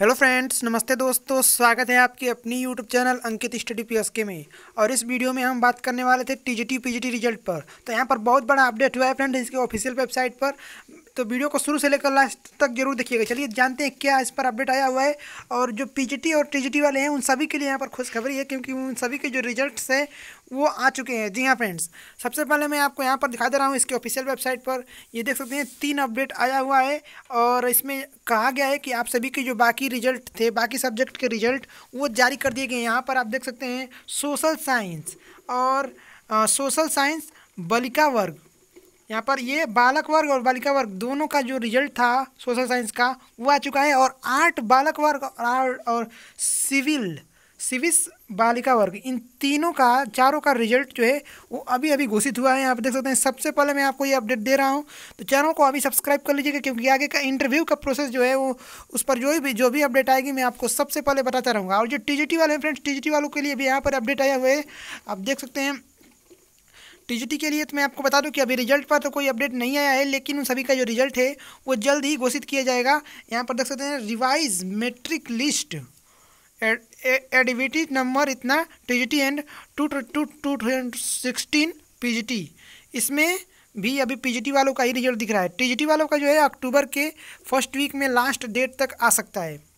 hello friends नमस्ते दोस्तों स्वागत है आपके अपनी YouTube channel Ankit study P K में और इस वीडियो में हम बात करने वाले थे टीजीटी पीजीटी रिजल्ट पर तो यहाँ पर बहुत बड़ा अपडेट हुआ है फ्रेंड इसके ऑफिशियल वेबसाइट पर तो वीडियो को शुरू से लेकर लास्ट तक जरूर देखिएगा चलिए जानते हैं क्या इस पर अपडेट आया हुआ है और जो पीजीटी और टीजीटी वाले हैं उन सभी के लिए यहाँ पर खुशखबरी है क्योंकि उन सभी के जो रिजल्ट्स हैं वो आ चुके हैं जी हाँ फ्रेंड्स सबसे पहले मैं आपको यहाँ पर दिखा दे रहा हूँ इसके ऑफिशियल वेबसाइट पर ये देख सकते हैं तीन अपडेट आया हुआ है और इसमें कहा गया है कि आप सभी के जो बाकी रिजल्ट थे बाकी सब्जेक्ट के रिजल्ट वो जारी कर दिए गए यहाँ पर आप देख सकते हैं सोशल साइंस और सोशल साइंस बलिका वर्ग यहाँ पर ये बालक वर्ग और बालिका वर्ग दोनों का जो रिजल्ट था सोशल साइंस का वो आ चुका है और आर्ट बालक वर्ग और, और सिविल सिविस बालिका वर्ग इन तीनों का चारों का रिजल्ट जो है वो अभी अभी घोषित हुआ है आप देख सकते हैं सबसे पहले मैं आपको ये अपडेट दे रहा हूँ तो चैनल को अभी सब्सक्राइब कर लीजिएगा क्योंकि आगे का इंटरव्यू का प्रोसेस जो है वो उस पर जो भी जो भी अपडेट आएगी मैं आपको सबसे पहले बताता रहूँगा और जो टी वाले हैं फ्रेंड्स टी वालों के लिए भी यहाँ पर अपडेट आया हुआ है आप देख सकते हैं टीजीटी के लिए तो मैं आपको बता दूं कि अभी रिजल्ट पर तो कोई अपडेट नहीं आया है लेकिन उन सभी का जो रिजल्ट है वो जल्द ही घोषित किया जाएगा यहाँ पर देख सकते हैं revise merit list activity number इतना TGT and two two two sixteen PGT इसमें भी अभी पीजीटी वालों का ही रिजल्ट दिख रहा है टीजीटी वालों का जो है अक्टूबर के फर्स्ट वीक में लास्ट डेट तक आ सकता है